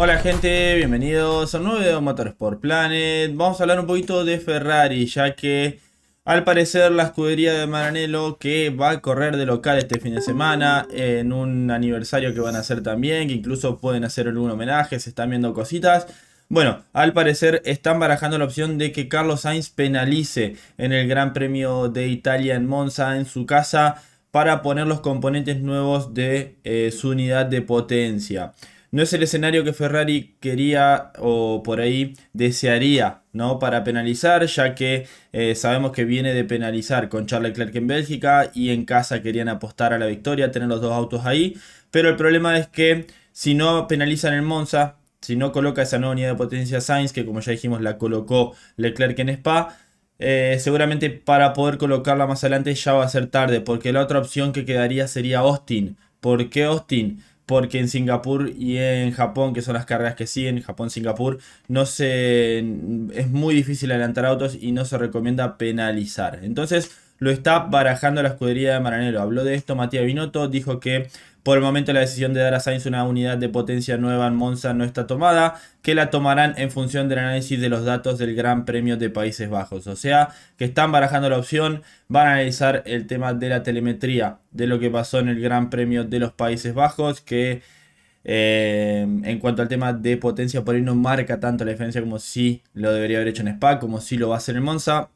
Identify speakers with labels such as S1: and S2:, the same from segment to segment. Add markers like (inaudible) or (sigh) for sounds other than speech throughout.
S1: Hola gente, bienvenidos a un nuevo video de Motorsport Planet. Vamos a hablar un poquito de Ferrari, ya que al parecer la escudería de Maranello que va a correr de local este fin de semana en un aniversario que van a hacer también, que incluso pueden hacer algún homenaje, se están viendo cositas. Bueno, al parecer están barajando la opción de que Carlos Sainz penalice en el Gran Premio de Italia en Monza, en su casa, para poner los componentes nuevos de eh, su unidad de potencia no es el escenario que Ferrari quería o por ahí desearía ¿no? para penalizar, ya que eh, sabemos que viene de penalizar con Charles Leclerc en Bélgica y en casa querían apostar a la victoria, tener los dos autos ahí, pero el problema es que si no penalizan el Monza, si no coloca esa nueva unidad de potencia Sainz, que como ya dijimos la colocó Leclerc en Spa, eh, seguramente para poder colocarla más adelante ya va a ser tarde, porque la otra opción que quedaría sería Austin. ¿Por qué Austin? porque en Singapur y en Japón, que son las carreras que siguen, Japón-Singapur, no se es muy difícil adelantar autos y no se recomienda penalizar. Entonces, lo está barajando la escudería de Maranello. Habló de esto Matías Binotto, dijo que por el momento la decisión de dar a Sainz una unidad de potencia nueva en Monza no está tomada, que la tomarán en función del análisis de los datos del Gran Premio de Países Bajos. O sea, que están barajando la opción, van a analizar el tema de la telemetría, de lo que pasó en el Gran Premio de los Países Bajos, que eh, en cuanto al tema de potencia, por ahí no marca tanto la diferencia como si lo debería haber hecho en Spa, como si lo va a hacer en Monza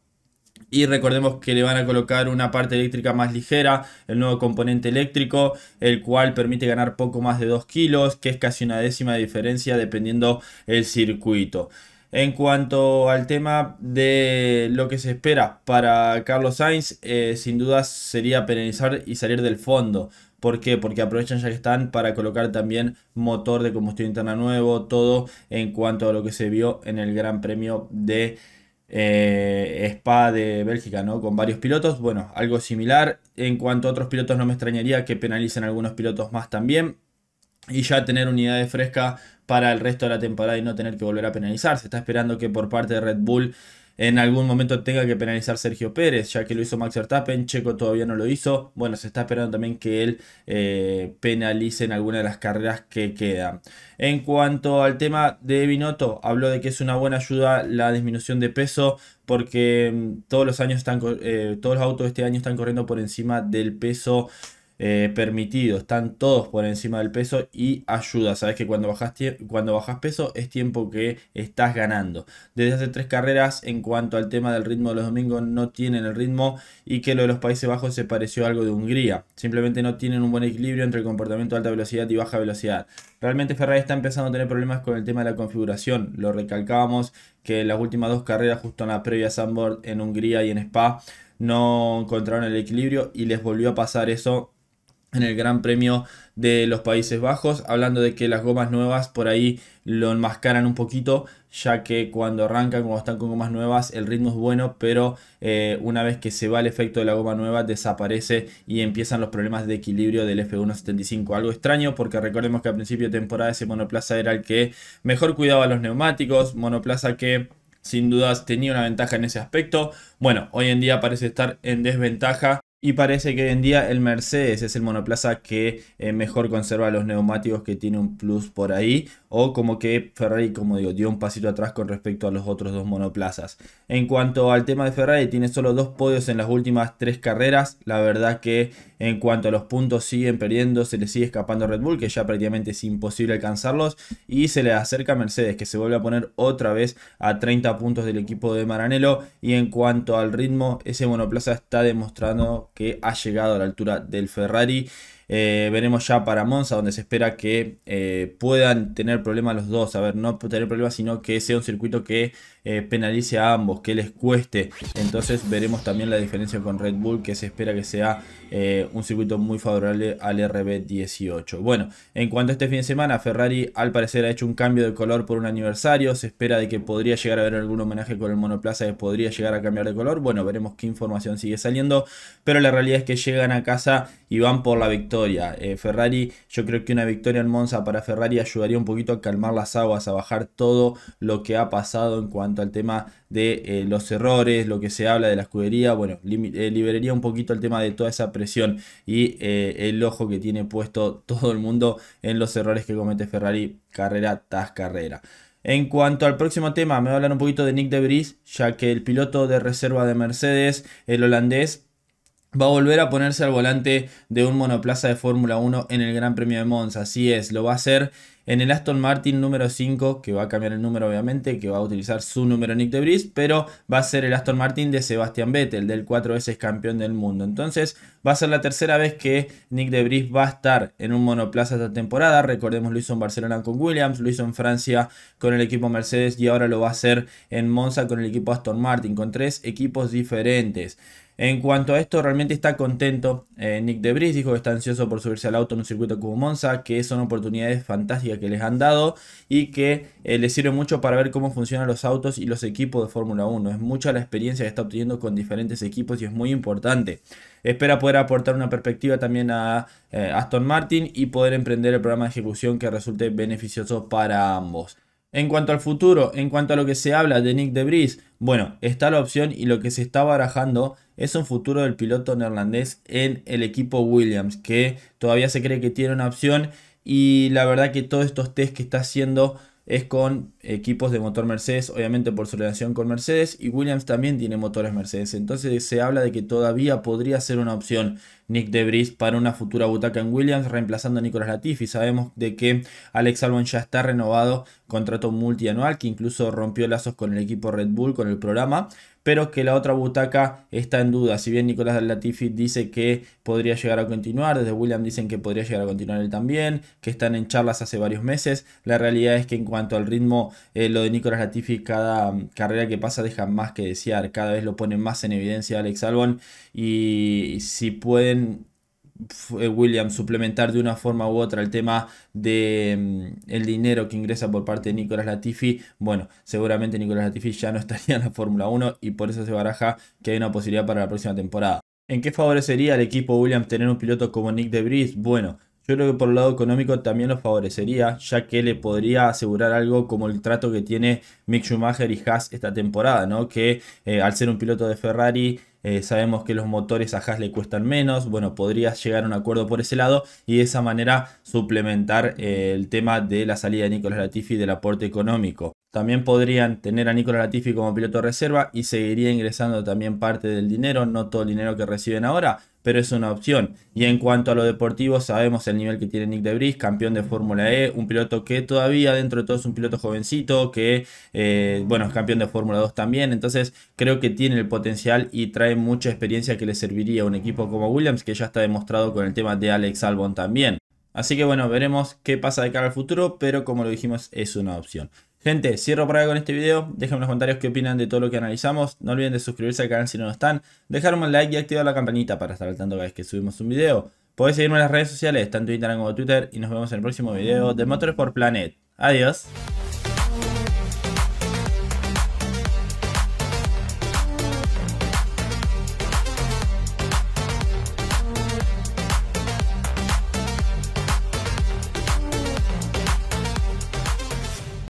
S1: y recordemos que le van a colocar una parte eléctrica más ligera, el nuevo componente eléctrico, el cual permite ganar poco más de 2 kilos, que es casi una décima de diferencia dependiendo el circuito. En cuanto al tema de lo que se espera para Carlos Sainz, eh, sin duda sería penalizar y salir del fondo. ¿Por qué? Porque aprovechan ya que están para colocar también motor de combustión interna nuevo, todo en cuanto a lo que se vio en el Gran Premio de eh, Spa de Bélgica, ¿no? Con varios pilotos. Bueno, algo similar. En cuanto a otros pilotos, no me extrañaría que penalicen algunos pilotos más también. Y ya tener unidades frescas para el resto de la temporada y no tener que volver a penalizar. Se está esperando que por parte de Red Bull en algún momento tenga que penalizar Sergio Pérez, ya que lo hizo Max Verstappen, Checo todavía no lo hizo. Bueno, se está esperando también que él eh, penalice en alguna de las carreras que quedan. En cuanto al tema de Binotto, habló de que es una buena ayuda la disminución de peso porque mm, todos los años están eh, todos los autos este año están corriendo por encima del peso eh, permitido, están todos por encima del peso y ayuda. Sabes que cuando bajas, cuando bajas peso es tiempo que estás ganando. Desde hace tres carreras, en cuanto al tema del ritmo de los domingos, no tienen el ritmo y que lo de los Países Bajos se pareció algo de Hungría. Simplemente no tienen un buen equilibrio entre el comportamiento de alta velocidad y baja velocidad. Realmente Ferrari está empezando a tener problemas con el tema de la configuración. Lo recalcábamos que en las últimas dos carreras, justo en la previa Sandboard en Hungría y en Spa, no encontraron el equilibrio y les volvió a pasar eso en el Gran Premio de los Países Bajos, hablando de que las gomas nuevas por ahí lo enmascaran un poquito, ya que cuando arrancan, cuando están con gomas nuevas, el ritmo es bueno, pero eh, una vez que se va el efecto de la goma nueva, desaparece y empiezan los problemas de equilibrio del F175. Algo extraño, porque recordemos que al principio de temporada ese monoplaza era el que mejor cuidaba los neumáticos, monoplaza que sin dudas tenía una ventaja en ese aspecto. Bueno, hoy en día parece estar en desventaja y parece que hoy en día el Mercedes es el monoplaza que eh, mejor conserva los neumáticos, que tiene un plus por ahí. O como que Ferrari, como digo, dio un pasito atrás con respecto a los otros dos monoplazas. En cuanto al tema de Ferrari, tiene solo dos podios en las últimas tres carreras. La verdad que en cuanto a los puntos siguen perdiendo, se le sigue escapando Red Bull, que ya prácticamente es imposible alcanzarlos. Y se le acerca Mercedes, que se vuelve a poner otra vez a 30 puntos del equipo de Maranello. Y en cuanto al ritmo, ese monoplaza está demostrando que ha llegado a la altura del Ferrari. Eh, veremos ya para Monza, donde se espera que eh, puedan tener problemas los dos. A ver, no tener problemas, sino que sea un circuito que eh, penalice a ambos, que les cueste. Entonces veremos también la diferencia con Red Bull, que se espera que sea eh, un circuito muy favorable al RB18. Bueno, en cuanto a este fin de semana, Ferrari al parecer ha hecho un cambio de color por un aniversario. Se espera de que podría llegar a haber algún homenaje con el monoplaza que podría llegar a cambiar de color. Bueno, veremos qué información sigue saliendo. Pero la realidad es que llegan a casa y van por la victoria. Eh, Ferrari, yo creo que una victoria en Monza para Ferrari ayudaría un poquito a calmar las aguas, a bajar todo lo que ha pasado en cuanto cuanto al tema de eh, los errores, lo que se habla de la escudería, bueno, eh, liberaría un poquito el tema de toda esa presión y eh, el ojo que tiene puesto todo el mundo en los errores que comete Ferrari carrera tras carrera. En cuanto al próximo tema, me voy a hablar un poquito de Nick de Vries, ya que el piloto de reserva de Mercedes, el holandés, va a volver a ponerse al volante de un monoplaza de Fórmula 1 en el Gran Premio de Monza. Así es, lo va a hacer en el Aston Martin número 5, que va a cambiar el número obviamente, que va a utilizar su número Nick de Debris, pero va a ser el Aston Martin de Sebastian Vettel, del cuatro veces campeón del mundo. Entonces va a ser la tercera vez que Nick de Debris va a estar en un monoplaza esta temporada. Recordemos, lo hizo en Barcelona con Williams, lo hizo en Francia con el equipo Mercedes y ahora lo va a hacer en Monza con el equipo Aston Martin, con tres equipos diferentes. En cuanto a esto, realmente está contento. Eh, Nick Debris dijo que está ansioso por subirse al auto en un circuito como Monza, que son oportunidades fantásticas que les han dado y que eh, les sirve mucho para ver cómo funcionan los autos y los equipos de Fórmula 1. Es mucha la experiencia que está obteniendo con diferentes equipos y es muy importante. Espera poder aportar una perspectiva también a eh, Aston Martin y poder emprender el programa de ejecución que resulte beneficioso para ambos. En cuanto al futuro, en cuanto a lo que se habla de Nick Debris, bueno, está la opción y lo que se está barajando es un futuro del piloto neerlandés en el equipo Williams, que todavía se cree que tiene una opción y la verdad que todos estos test que está haciendo es con equipos de motor Mercedes, obviamente por su relación con Mercedes, y Williams también tiene motores Mercedes. Entonces se habla de que todavía podría ser una opción Nick Debris para una futura butaca en Williams, reemplazando a Nicolas Latifi. Sabemos de que Alex Albon ya está renovado, contrato multianual, que incluso rompió lazos con el equipo Red Bull, con el programa pero que la otra butaca está en duda. Si bien Nicolás Latifi dice que podría llegar a continuar, desde William dicen que podría llegar a continuar él también, que están en charlas hace varios meses. La realidad es que en cuanto al ritmo, eh, lo de Nicolás Latifi, cada mm, carrera que pasa deja más que desear, cada vez lo ponen más en evidencia Alex Albon y si pueden eh, William suplementar de una forma u otra el tema de mm, el dinero que ingresa por parte de Nicolás Latifi, bueno, seguramente Nicolás Latifi ya no (laughs) estaría en la Fórmula 1 y por eso se baraja que hay una posibilidad para la próxima temporada. ¿En qué favorecería al equipo Williams tener un piloto como Nick de Vries? Bueno, yo creo que por el lado económico también lo favorecería, ya que le podría asegurar algo como el trato que tiene Mick Schumacher y Haas esta temporada, ¿no? Que eh, al ser un piloto de Ferrari eh, sabemos que los motores a Haas le cuestan menos, bueno, podrías llegar a un acuerdo por ese lado y de esa manera suplementar eh, el tema de la salida de Nicolás Latifi del aporte económico. También podrían tener a Nicolás Latifi como piloto de reserva y seguiría ingresando también parte del dinero, no todo el dinero que reciben ahora, pero es una opción. Y en cuanto a lo deportivo, sabemos el nivel que tiene Nick De Debris, campeón de Fórmula E, un piloto que todavía dentro de todo es un piloto jovencito, que eh, bueno, es campeón de Fórmula 2 también, entonces creo que tiene el potencial y trae mucha experiencia que le serviría a un equipo como Williams, que ya está demostrado con el tema de Alex Albon también. Así que bueno, veremos qué pasa de cara al futuro, pero como lo dijimos, es una opción. Gente, cierro por acá con este video. Dejen en los comentarios qué opinan de todo lo que analizamos. No olviden de suscribirse al canal si no lo están. Dejar un like y activar la campanita para estar al tanto cada vez que subimos un video. Podéis seguirme en las redes sociales, tanto en Instagram como Twitter. Y nos vemos en el próximo video de Motores por Planet. Adiós.